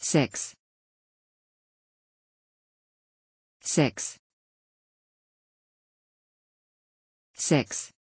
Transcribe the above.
6 6 6